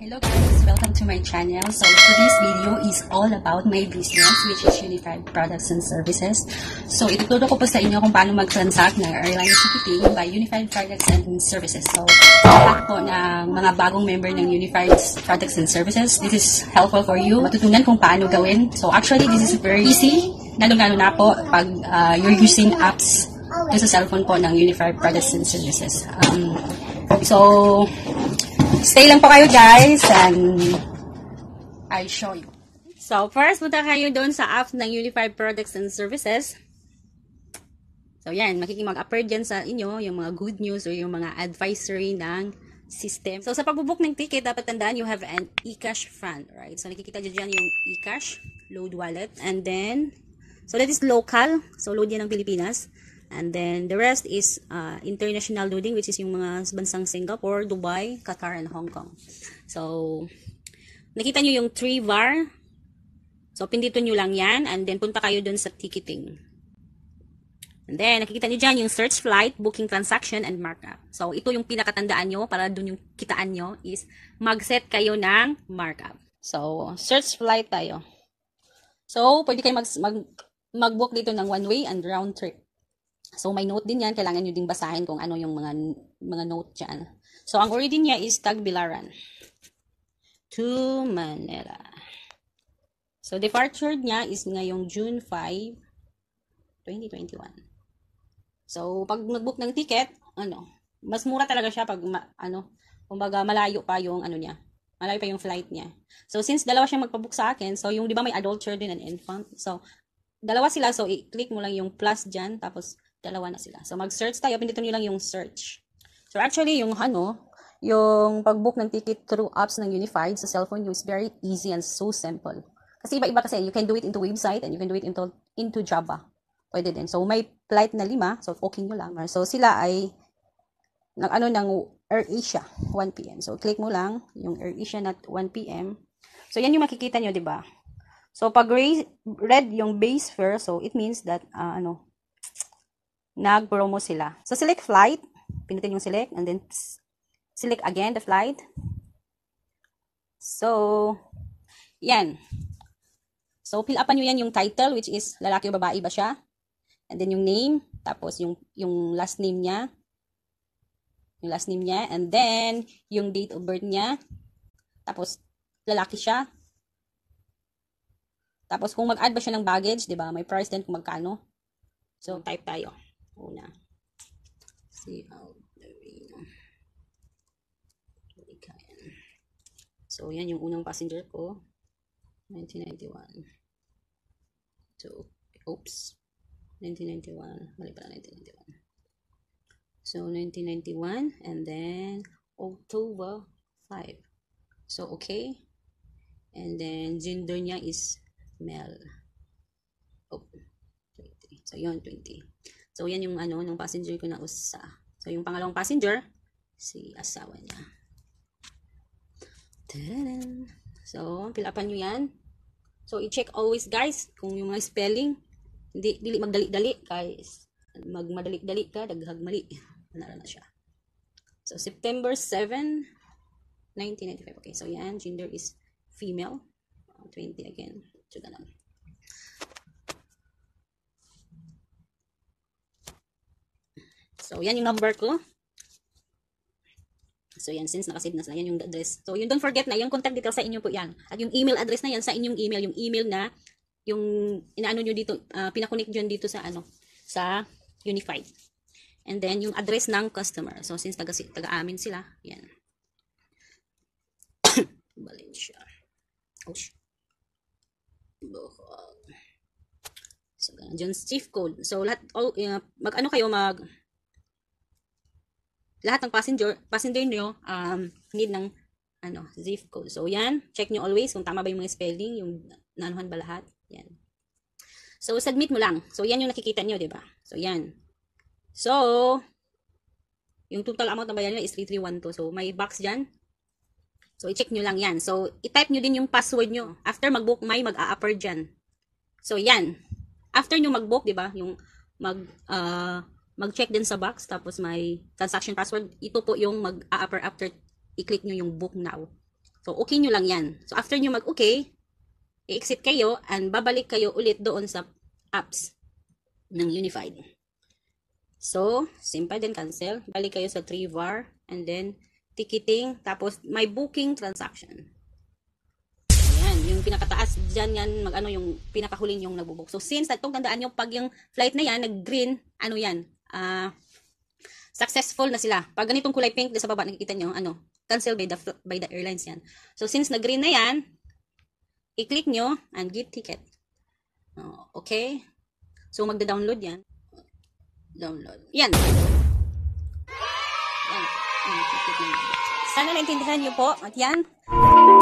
Hello guys, welcome to my channel. So today's video is all about my business which is Unified Products and Services. So ituturo ko po sa inyo kung paano mag-transact ng airline ticketing by Unified Products and Services. So lahat po ng mga bagong member ng Unified Products and Services, this is helpful for you. Matutunan kung paano gawin. So actually this is very easy, lalo-lalo na po pag uh, you're using apps sa cellphone po ng Unified Products and Services. Um, so Stay lang po kayo guys and I show you. So, first, punta kayo doon sa app ng Unified Products and Services. So, yan. Makikimag-appear dyan sa inyo yung mga good news or yung mga advisory ng system. So, sa pagbubook ng ticket, dapat tandaan you have an e-cash fund, right? So, nakikita dyan, dyan yung e-cash, load wallet, and then, so that is local. So, load yan ng Pilipinas. And then, the rest is uh, international loading, which is yung mga bansang Singapore, Dubai, Qatar, and Hong Kong. So, nakita nyo yung 3 VAR. So, pindito nyo lang yan. And then, punta kayo dun sa ticketing. And then, nakikita nyo dyan yung search flight, booking transaction, and markup. So, ito yung pinakatandaan nyo para dun yung kitaan nyo is mag-set kayo ng markup. So, search flight tayo. So, pwede kayo mag, mag, mag-book dito ng one way and round trip. So, may note din yan. Kailangan nyo ding basahin kung ano yung mga, mga note dyan. So, ang origin niya is Tagbilaran to Manila. So, departure niya is ngayong June 5, 2021. So, pag nag-book ng ticket, ano, mas mura talaga siya pag, ma, ano, kumbaga malayo pa yung, ano niya, malayo pa yung flight niya. So, since dalawa siyang magpabook sa akin, so, yung, di ba may adult, children, and infant. So, dalawa sila, so, i-click mo lang yung plus dyan, tapos, Dalawa na sila. So, mag-search tayo. Pindutin nyo lang yung search. So, actually, yung ano, yung pag-book ng ticket through apps ng Unified sa cellphone nyo is very easy and so simple. Kasi iba-iba kasi, you can do it into website and you can do it into, into Java. Pwede din. So, may flight na lima. So, okay nyo lang. So, sila ay ng ano ng AirAsia 1 PM. So click mo lang yung AirAsia na 1 PM. So yan yung makikita nyo, 'di ba? So pag red yung base fare, so it means that uh, ano, nag-promo sila. So, select flight. Pinutin yung select and then select again the flight. So, yan. So, fill upan nyo yan yung title which is lalaki o babae ba siya. And then yung name. Tapos yung, yung last name niya. Yung last name niya. And then, yung date of birth niya. Tapos, lalaki siya. Tapos, kung mag-add ba siya ng baggage, di ba? May price din kung magkano. So, type tayo una. Si Alberino. Likayan. So, yan yung unang passenger ko. 1991. So, oops. 1991. Mali pala 1991. So, 1991. And then, October 5. So, okay. And then, gender niya is male. Oh, 20. So, yun, 20. So, yan yung ano, ng passenger ko na usa. So, yung pangalawang passenger, si asawa niya. Tadaan! So, pilapan nyo yan. So, i-check always guys, kung yung mga spelling, hindi, dili magdali-dali, guys. Magmadali-dali ka, daghag mali. Nara na siya. So, September 7, 1995. Okay, so yan, gender is female. 20 again. So, ganun. So, yan yung number ko. So, yan, since nakasave na sa yan yung address. So, yun, don't forget na, yung contact details sa inyo po yan. At yung email address na yan, sa inyong email, yung email na, yung, inaano nyo dito, uh, pinakonect nyo dito sa, ano, sa Unified. And then, yung address ng customer. So, since taga, taga-amin sila, yan. Valencia. Oh, Bohol. So, ganun. Yung chief code. So, lahat, oh, uh, mag-ano kayo, mag, lahat ng passenger, passenger nyo um, need ng ano, zip code. So, yan. Check nyo always kung tama ba yung mga spelling, yung nanuhan ba lahat. Yan. So, submit mo lang. So, yan yung nakikita nyo, di ba? So, yan. So, yung total amount na bayan nyo is 3312. So, may box dyan. So, i-check nyo lang yan. So, i-type nyo din yung password nyo. After mag-book, may mag-a-upper dyan. So, yan. After nyo mag-book, di ba? Yung mag, uh, mag-check din sa box tapos may transaction password. Ito po yung mag-a-upper after i-click nyo yung book now. So, okay nyo lang yan. So, after nyo mag-okay, i-exit kayo and babalik kayo ulit doon sa apps ng Unified. So, simple then cancel. Balik kayo sa 3VAR and then ticketing tapos my booking transaction. Ayan, yung pinakataas dyan yan, mag ano yung pinakahuling yung nagbubook. So, since itong tandaan nyo, pag yung flight na yan, nag-green, ano yan, uh, successful na sila. Pag ganitong kulay pink sa baba, nakikita nyo, ano, cancel by the, by the airlines yan. So, since na green na yan, i-click nyo and get ticket. Oh, okay? So, magda-download yan. Download. Yan. Yan. Sana naintindihan nyo po. At yan.